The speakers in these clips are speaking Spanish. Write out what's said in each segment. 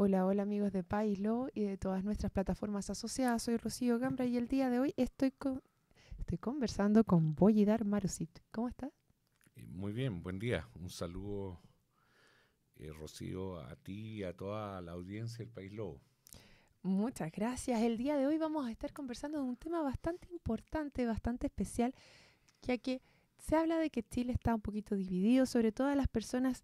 Hola, hola amigos de Paislo y de todas nuestras plataformas asociadas. Soy Rocío Gambra y el día de hoy estoy, estoy conversando con Boyidar Marusit. ¿Cómo estás? Eh, muy bien, buen día. Un saludo, eh, Rocío, a ti y a toda la audiencia del País Lobo. Muchas gracias. El día de hoy vamos a estar conversando de un tema bastante importante, bastante especial, ya que se habla de que Chile está un poquito dividido, sobre todo las personas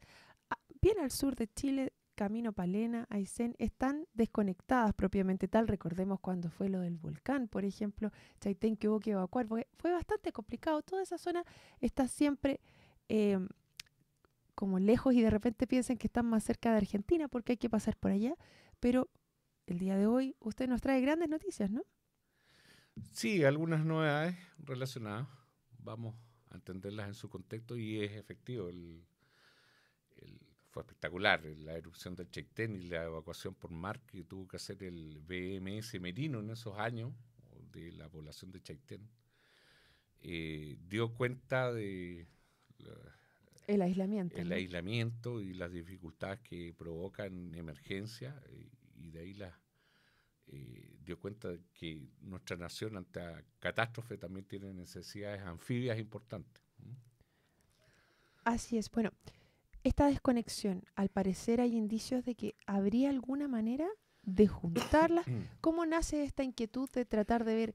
ah, bien al sur de Chile Camino Palena, Aysén, están desconectadas propiamente tal. Recordemos cuando fue lo del volcán, por ejemplo, Chaitén que hubo que evacuar, fue, bastante complicado. Toda esa zona está siempre em, como lejos y de repente piensan que están más cerca de Argentina porque hay que pasar por allá. Pero el día de hoy usted nos trae grandes noticias, ¿no? Sí, algunas novedades relacionadas. Vamos a entenderlas en su contexto y es efectivo el fue espectacular la erupción del Chaitén y la evacuación por mar que tuvo que hacer el BMS Merino en esos años de la población de Chaitén, eh, dio cuenta de el aislamiento. El aislamiento y las dificultades que provocan emergencias eh, y, de ahí la, eh, dio cuenta de que nuestra nación ante catástrofe también tiene necesidades anfibias importantes. Así es, bueno esta desconexión, al parecer hay indicios de que habría alguna manera de juntarlas. Mm. ¿Cómo nace esta inquietud de tratar de ver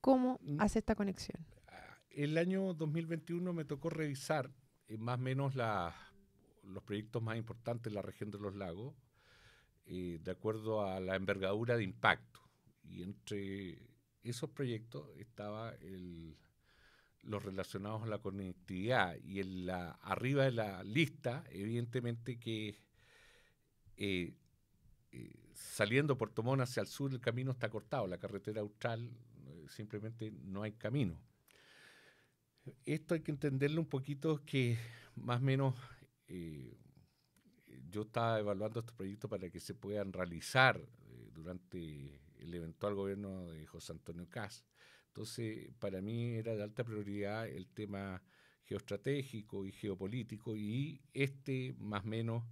cómo mm. hace esta conexión? El año 2021 me tocó revisar eh, más o menos los proyectos más importantes de la región de los lagos, eh, de acuerdo a la envergadura de impacto. Y entre esos proyectos estaba el los relacionados a la conectividad y en la, arriba de la lista, evidentemente que eh, eh, saliendo por Tomón hacia el sur el camino está cortado, la carretera austral eh, simplemente no hay camino. Esto hay que entenderlo un poquito que más o menos yo estaba evaluando estos proyectos para que se puedan realizar durante el eventual gobierno de José Antonio Cas entonces, para mí era de alta prioridad el tema geoestratégico y geopolítico y este más o menos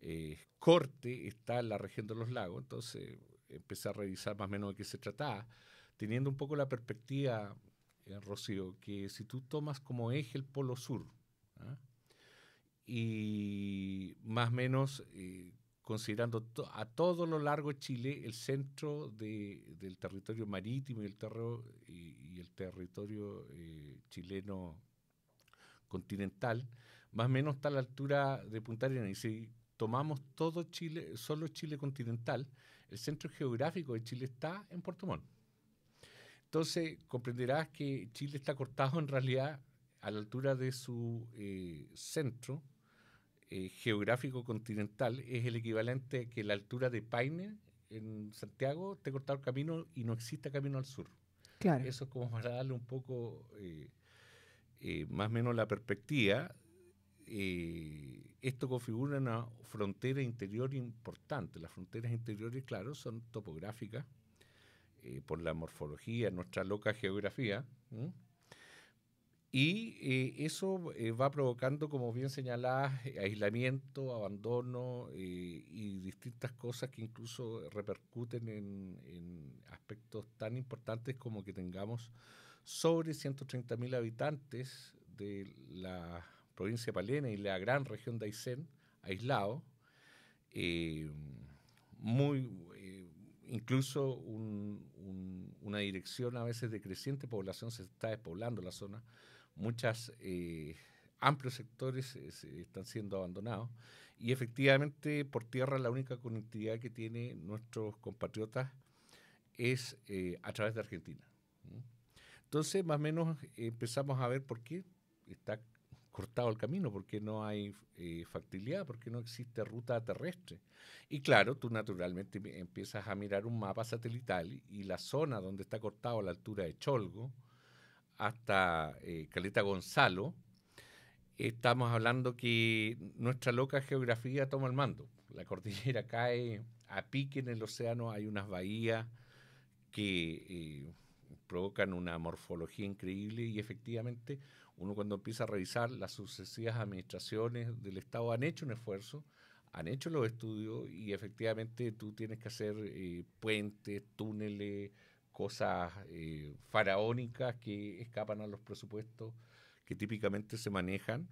eh, corte está en la región de los lagos. Entonces, empecé a revisar más o menos de qué se trataba, teniendo un poco la perspectiva, eh, Rocío, que si tú tomas como eje el Polo Sur, ¿ah? y más o menos eh, considerando a todo lo largo de Chile el centro del territorio marítimo y el, y, el territorio eh, chileno continental, más o menos está a la altura de Punta Arenas. Y si tomamos todo Chile, solo Chile continental, el centro geográfico de Chile está en Puerto Montt. Entonces comprenderás que Chile está cortado en realidad a la altura de su eh, centro eh, geográfico continental es el equivalente a que la altura de Paine en Santiago te corta cortado el camino y no exista camino al sur. Claro. Eso es como para darle un poco eh, eh, más o menos la perspectiva. esto configura una frontera interior importante. Las fronteras interiores, claro, son topográficas por la morfología, nuestra loca geografía. Y eh, eso eh, va provocando, como bien señalás, eh, aislamiento, abandono y distintas cosas que incluso repercuten en, aspectos tan importantes como que tengamos sobre 130.000 habitantes de la provincia de Palena y la gran región de Aysén aislado. muy, incluso una dirección a veces de creciente población se está despoblando la zona Muchos eh, amplios sectores eh, están siendo abandonados y efectivamente por tierra la única conectividad que tienen nuestros compatriotas es eh, a través de Argentina. Entonces, más o menos empezamos a ver por qué está cortado el camino, por qué no hay factibilidad, por qué no existe ruta terrestre. Y claro, tú naturalmente em, empiezas a mirar un mapa satelital y la zona donde está cortado a la altura de Cholgo, hasta eh, Caleta Gonzalo, estamos hablando que nuestra loca geografía toma el mando. La cordillera cae a pique en el océano, hay unas bahías que eh, provocan una morfología increíble y efectivamente uno cuando empieza a revisar las sucesivas administraciones del Estado han hecho un esfuerzo, han hecho los estudios y efectivamente tú tienes que hacer eh, puentes, túneles, cosas eh, faraónicas que escapan a los presupuestos que típicamente se manejan.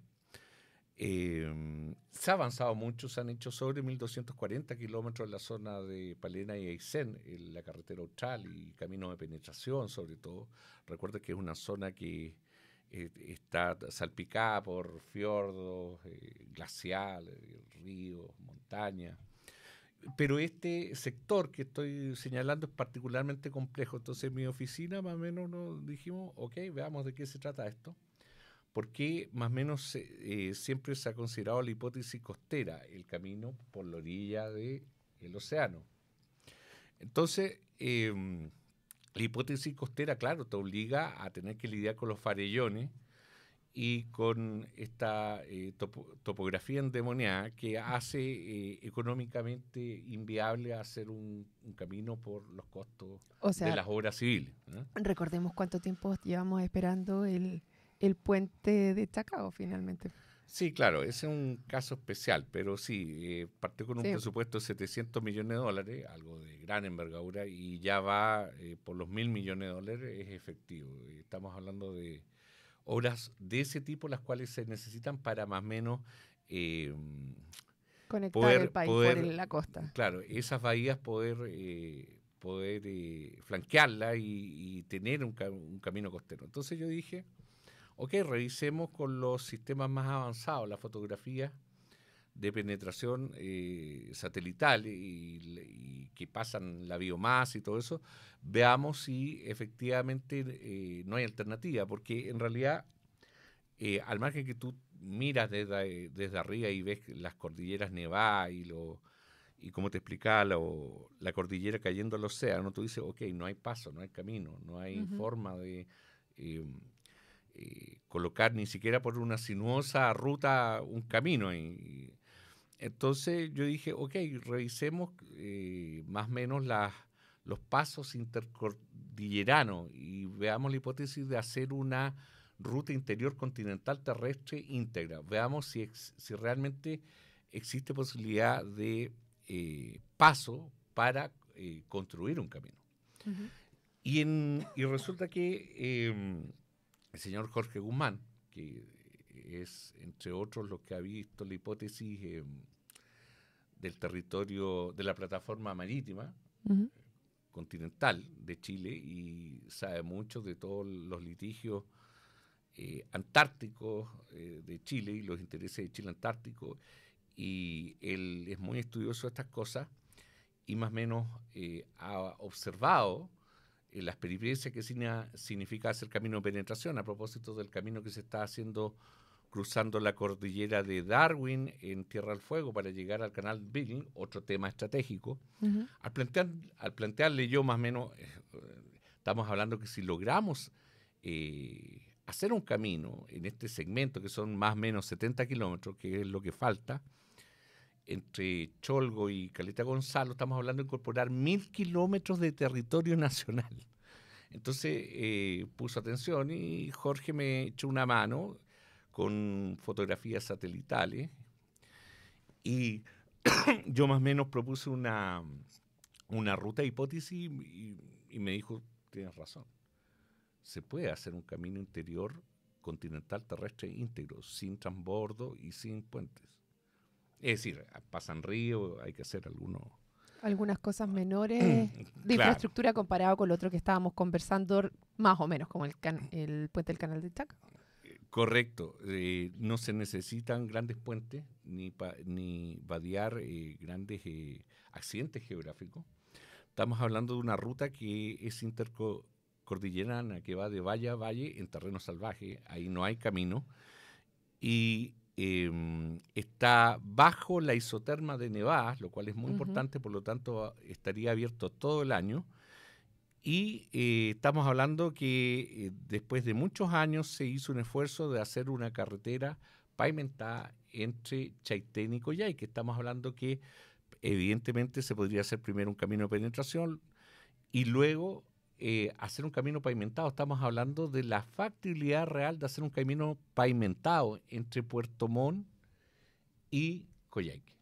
Em, se ha avanzado mucho, se han hecho sobre 1.240 kilómetros en la zona de Palena y Aysén, la carretera austral y caminos de penetración sobre todo. Recuerda que es una zona que eh, está salpicada por fiordos, eh, glaciales, ríos, montañas pero este sector que estoy señalando es particularmente complejo. Entonces, en mi oficina más o menos nos dijimos, ok, veamos de qué se trata esto. Porque más o menos eh, siempre se ha considerado la hipótesis costera, el camino por la orilla del océano. Entonces, em, la hipótesis costera, claro, te obliga a tener que lidiar con los farellones y con esta eh, topografía endemoniada que hace eh, económicamente inviable hacer un, camino por los costos de las obras civiles. Recordemos cuánto tiempo llevamos esperando el, el puente de Chacao finalmente. Sí, claro, ese es un caso especial, pero sí, eh, partió con un presupuesto de 700 millones de dólares, algo de gran envergadura, y ya va por los mil millones de dólares, es efectivo. Estamos hablando de obras de ese tipo las cuales se necesitan para más o menos... Eh, Conectar el país por la costa. Claro, esas bahías poder, eh, poder eh, flanquearla y, tener un, un camino costero. Entonces yo dije, ok, revisemos con los sistemas más avanzados, la fotografía de penetración eh, satelital y, que pasan la biomasa y todo eso, veamos si efectivamente eh, no hay alternativa, porque en realidad, eh, al margen que tú miras desde, arriba y ves las cordilleras nevadas y, y como te explicaba la cordillera cayendo al océano, tú dices, ok, no hay paso, no hay camino, no hay forma de... colocar ni siquiera por una sinuosa ruta un camino. Entonces yo dije, ok, revisemos eh, más o menos las, los pasos intercordilleranos y veamos la hipótesis de hacer una ruta interior continental terrestre íntegra. Veamos si, si realmente existe posibilidad de eh, paso para eh, construir un camino. y, resulta que em, el señor Jorge Guzmán, que es, entre otros, los que ha visto la hipótesis del territorio de la plataforma marítima continental de Chile y sabe mucho de todos los litigios eh, antárticos eh, de Chile y los intereses de Chile antártico. Y él es muy estudioso de estas cosas y más o menos eh, ha observado las peripecias que significa hacer camino de penetración a propósito del camino que se está haciendo cruzando la cordillera de Darwin en Tierra del Fuego para llegar al canal Bill, otro tema estratégico, al, plantearle yo más o menos, eh, estamos hablando que si logramos eh, hacer un camino en este segmento, que son más o menos 70 kilómetros, que es lo que falta, entre Cholgo y Caleta Gonzalo, estamos hablando de incorporar mil kilómetros de territorio nacional. Entonces eh, puso atención y Jorge me echó una mano con fotografías satelitales. Y yo más o menos propuse una, una ruta hipótesis y, me dijo, tienes razón, se puede hacer un camino interior continental terrestre íntegro, sin transbordo y sin puentes. Es decir, pasan ríos, hay que hacer algunos... Algunas cosas ah. menores de infraestructura comparado con lo otro que estábamos conversando, más o menos, como el, el puente del Canal de Chaco. Correcto. Eh, no se necesitan grandes puentes ni, vadear eh, grandes eh, accidentes geográficos. Estamos hablando de una ruta que es intercordillerana, que va de valle a valle en terreno salvaje. Ahí no hay camino. Y em, está bajo la isoterma de Nevadas, lo cual es muy importante, por lo tanto estaría abierto todo el año y eh, estamos hablando que eh, después de muchos años se hizo un esfuerzo de hacer una carretera pavimentada entre Chaitén y Coyhaique. estamos hablando que evidentemente se podría hacer primero un camino de penetración y luego eh, hacer un camino pavimentado. Estamos hablando de la factibilidad real de hacer un camino pavimentado entre Puerto Montt y Coyhaique.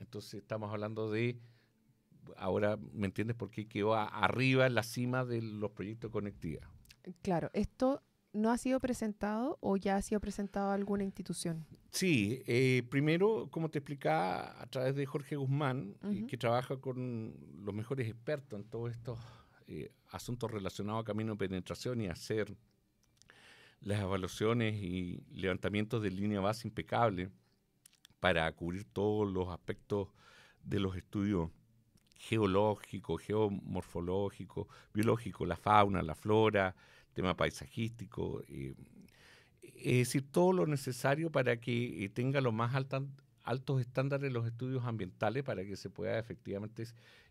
Entonces estamos hablando de ahora me entiendes por qué quedó arriba en la cima de los proyectos conectivos? Claro, esto no ha sido presentado o ya ha sido presentado a alguna institución. Sí, eh, primero, como te explicaba, a través de Jorge Guzmán, eh, que trabaja con los mejores expertos en todos estos eh, asuntos relacionados a camino de penetración y hacer las evaluaciones y levantamientos de línea base impecable para cubrir todos los aspectos de los estudios geológico, geomorfológico, biológico, la fauna, la flora, tema paisajístico. Eh, eh, es decir, todo lo necesario para que eh, tenga los más altos estándares de los estudios ambientales para que se pueda efectivamente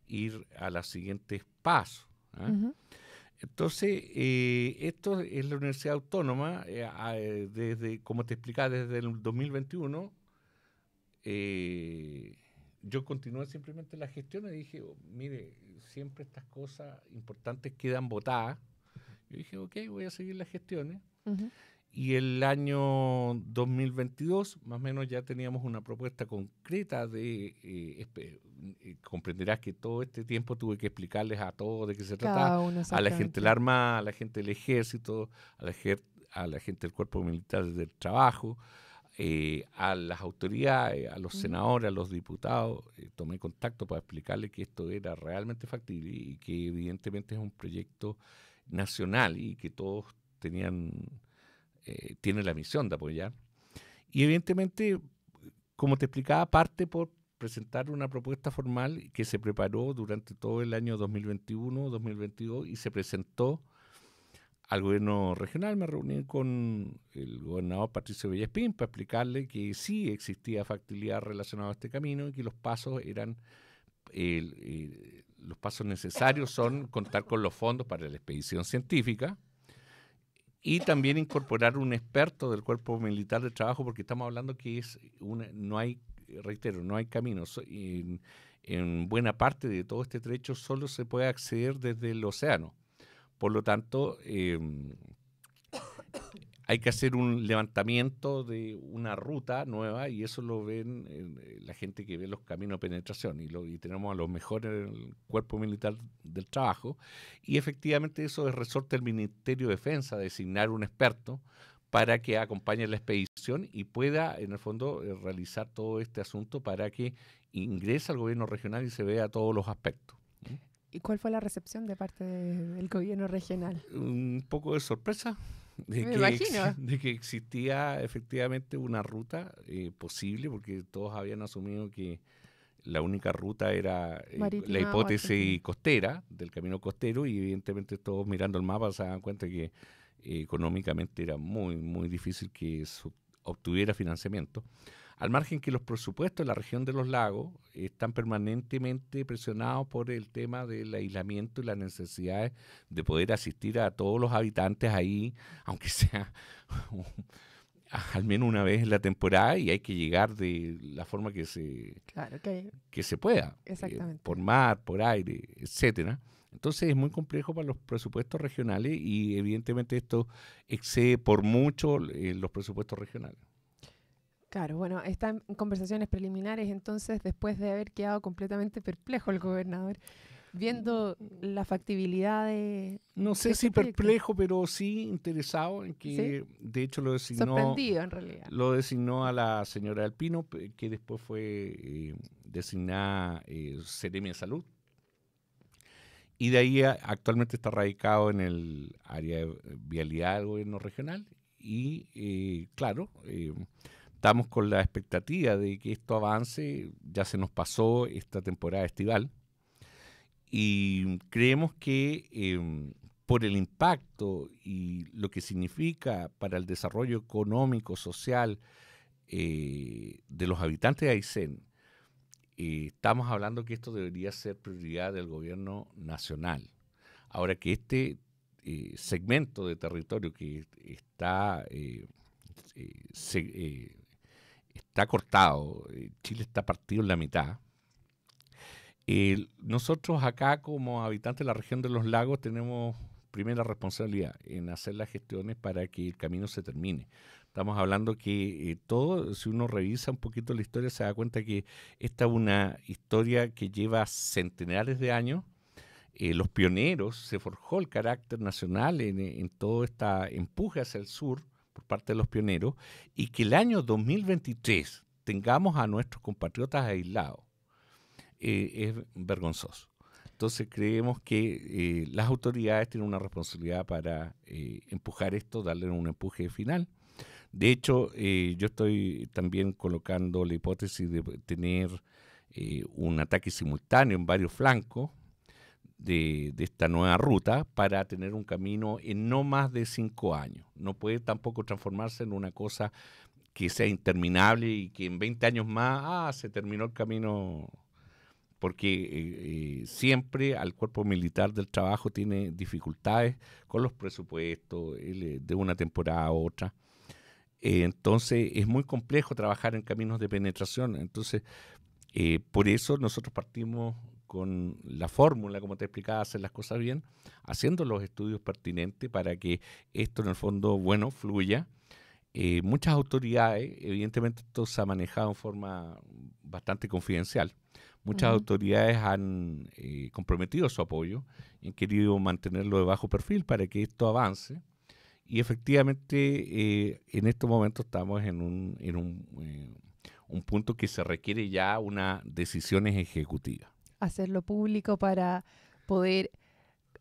ir a los siguientes pasos. ¿ah? Entonces, esto es la Universidad Autónoma, desde, como te explicaba, desde el 2021, yo continué simplemente la gestión y dije, oh, mire, siempre estas cosas importantes quedan votadas. Yo dije, ok, voy a seguir las gestiones. Y el año 2022, más o menos, ya teníamos una propuesta concreta de, eh, eh, comprenderás que todo este tiempo tuve que explicarles a todos de qué se trataba, a la gente del arma, a la gente del Ejército, a a la gente del Cuerpo Militar del Trabajo, eh, a las autoridades, a los mm. senadores, a los diputados, eh, tomé contacto para explicarles que esto era realmente factible y que evidentemente es un proyecto nacional y que todos tenían, eh, tienen la misión de apoyar. Y evidentemente, como te explicaba, parte por presentar una propuesta formal que se preparó durante todo el año 2021, 2022 y se presentó al gobierno regional, me reuní con el gobernador Patricio Villaspín para explicarle que sí existía factibilidad relacionada a este camino y que los pasos eran los pasos necesarios son contar con los fondos para la expedición científica y también incorporar un experto del cuerpo militar de trabajo porque estamos hablando que es una, no hay reitero no hay caminos en, en buena parte de todo este trecho solo se puede acceder desde el océano por lo tanto, em, hay que hacer un levantamiento de una ruta nueva y eso lo ven eh, la gente que ve los caminos de penetración y, tenemos a los mejores en el cuerpo militar del trabajo y efectivamente eso es resorte del Ministerio de Defensa, designar un experto para que acompañe la expedición y pueda en el fondo eh, realizar todo este asunto para que ingrese al gobierno regional y se vea todos los aspectos. ¿Y cuál fue la recepción de parte del gobierno regional? Un poco de sorpresa de, que, de que existía efectivamente una ruta eh, posible, porque todos habían asumido que la única ruta era eh, la hipótesis costera, del camino costero, y evidentemente todos mirando el mapa se dan cuenta que eh, económicamente era muy, muy difícil que obtuviera financiamiento al margen que los presupuestos de la región de los lagos están permanentemente presionados por el tema del aislamiento y las necesidades de poder asistir a todos los habitantes ahí, aunque sea al menos una vez en la temporada y hay que llegar de la forma que se, que, se pueda, eh, Exactamente. por mar, por aire, etcétera. Entonces es muy complejo para los presupuestos regionales y evidentemente esto excede por mucho eh, los presupuestos regionales. Claro, bueno, están en conversaciones preliminares, entonces después de haber quedado completamente perplejo el gobernador, viendo mm. la factibilidad de... No sé si este perplejo, pero sí interesado en que, de hecho, lo designó... en realidad. Lo designó a la señora Alpino, que después fue eh, designada eh, de Salud. Y de ahí actualmente está radicado en el área de eh, vialidad del gobierno regional. Y, eh, claro... Eh, estamos con la expectativa de que esto avance, ya se nos pasó esta temporada estival y creemos que em, por el impacto y lo que significa para el desarrollo económico, social eh, de los habitantes de Aysén, eh, estamos hablando que esto debería ser prioridad del gobierno nacional. Ahora que este eh, segmento de territorio que está se, está cortado, eh, Chile está partido en la mitad. nosotros acá como habitantes de la región de los lagos tenemos primera responsabilidad en hacer las gestiones para que el camino se termine. Estamos hablando que eh, todo, si uno revisa un poquito la historia, se da cuenta que esta es una historia que lleva centenares de años. Eh, los pioneros, se forjó el carácter nacional en, en todo este empuje hacia el sur por parte de los pioneros y que el año 2023 tengamos a nuestros compatriotas aislados eh, es vergonzoso. Entonces creemos que eh, las autoridades tienen una responsabilidad para eh, empujar esto, darle un empuje final. De hecho, yo estoy también colocando la hipótesis de tener un ataque simultáneo en varios flancos, de, esta nueva ruta para tener un camino en no más de cinco años. No puede tampoco transformarse en una cosa que sea interminable y que en 20 años más, ah, se terminó el camino, porque eh, eh, siempre al cuerpo militar del trabajo tiene dificultades con los presupuestos eh, de una temporada a otra. entonces es muy complejo trabajar en caminos de penetración. Entonces, por eso nosotros partimos con la fórmula, como te explicaba, hacer las cosas bien, haciendo los estudios pertinentes para que esto en el fondo, bueno, fluya. Eh, muchas autoridades, evidentemente esto se ha manejado en forma bastante confidencial, muchas autoridades han eh, comprometido su apoyo han querido mantenerlo de bajo perfil para que esto avance. Y efectivamente, eh, en estos momentos estamos en un, punto que se requiere ya unas decisiones ejecutivas hacerlo público para poder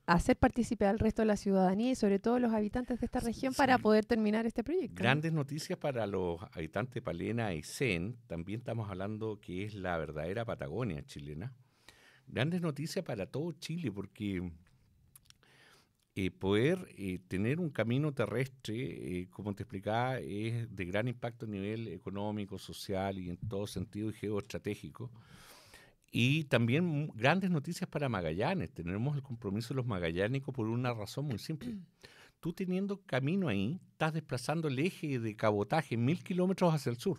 hacer participar al resto de la ciudadanía y sobre todo los habitantes de esta región para poder terminar este proyecto. Grandes noticias para los habitantes de Palena y Sen, también estamos hablando que es la verdadera Patagonia chilena. Grandes noticias para todo Chile porque eh, poder eh, tener un camino terrestre, eh, como te explicaba, es de gran impacto a nivel económico, social y en todo sentido y geoestratégico. Y también grandes noticias para Magallanes. Tenemos el compromiso de los magallánicos por una razón muy simple. Mm. Tú teniendo camino ahí, estás desplazando el eje de cabotaje mil kilómetros hacia el sur.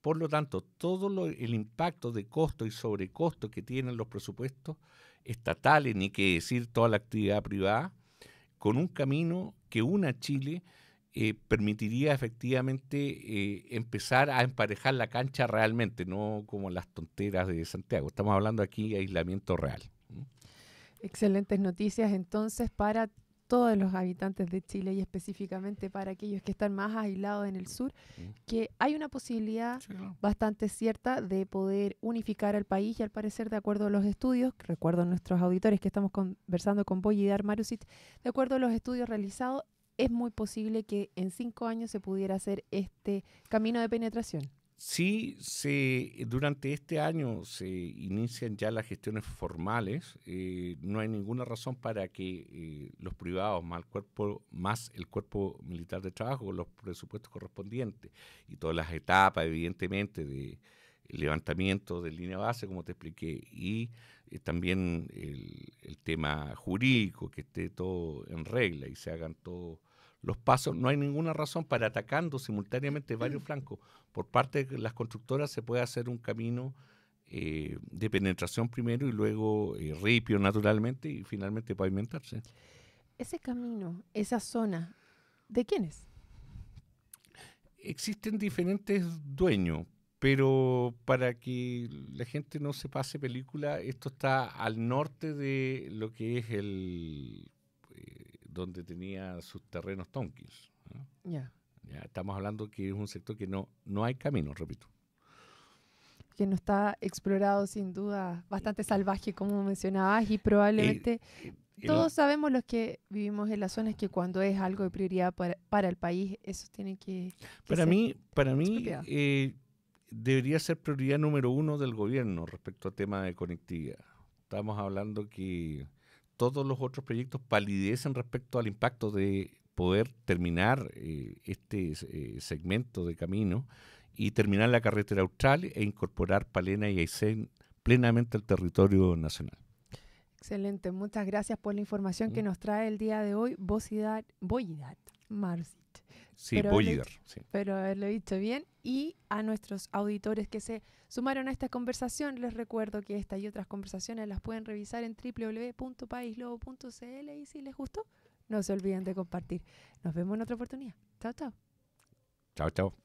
Por lo tanto, todo el impacto de costo y sobrecosto que tienen los presupuestos estatales, ni que decir toda la actividad privada, con un camino que una Chile eh, permitiría efectivamente eh, empezar a emparejar la cancha realmente, no como las tonteras de Santiago. Estamos hablando aquí de aislamiento real. Excelentes noticias entonces para todos los habitantes de Chile y específicamente para aquellos que están más aislados en el sur, que hay una posibilidad bastante cierta de poder unificar al país y al parecer de acuerdo a los estudios, recuerdo a nuestros auditores que estamos conversando con Boyi Marusit, de acuerdo a los estudios realizados, es muy posible que en cinco años se pudiera hacer este camino de penetración. Sí, se, durante este año se inician ya las gestiones formales. Eh, no hay ninguna razón para que eh, los privados más el, cuerpo, más el cuerpo militar de trabajo, los presupuestos correspondientes y todas las etapas, evidentemente, de levantamiento de línea base, como te expliqué, y eh, también el, tema jurídico, que esté todo en regla y se hagan todos los pasos. No hay ninguna razón para atacando simultáneamente varios flancos. Por parte de las constructoras se puede hacer un camino eh, de penetración primero y luego eh, ripio naturalmente y finalmente pavimentarse. Ese camino, esa zona, ¿de quién es? Existen diferentes dueños, pero para que la gente no se pase película, esto está al norte de lo que es el. Eh, donde tenía sus terrenos Tonkins. Ya. estamos hablando que es un sector que no, no hay camino, repito. Que no está explorado sin duda, bastante salvaje, como mencionabas, y probablemente eh, eh, todos sabemos los que vivimos en las zonas que cuando es algo de prioridad para, el país, eso tiene que... ser... para mí, para mí debería ser prioridad número uno del gobierno respecto al tema de conectividad. Estamos hablando que todos los otros proyectos palidecen respecto al impacto de poder terminar eh, este eh, segmento de camino y terminar la carretera austral e incorporar Palena y Aysén plenamente al territorio nacional. Excelente, muchas gracias por la información que mm. nos trae el día de hoy Bocidad, Boidad Sí, pero Haberlo, haberlo dicho bien. Y a nuestros auditores que se sumaron a esta conversación, les recuerdo que esta y otras conversaciones las pueden revisar en www.paislobo.cl y si les gustó, no se olviden de compartir. Nos vemos en otra oportunidad. Chao, chao. Chao, chao.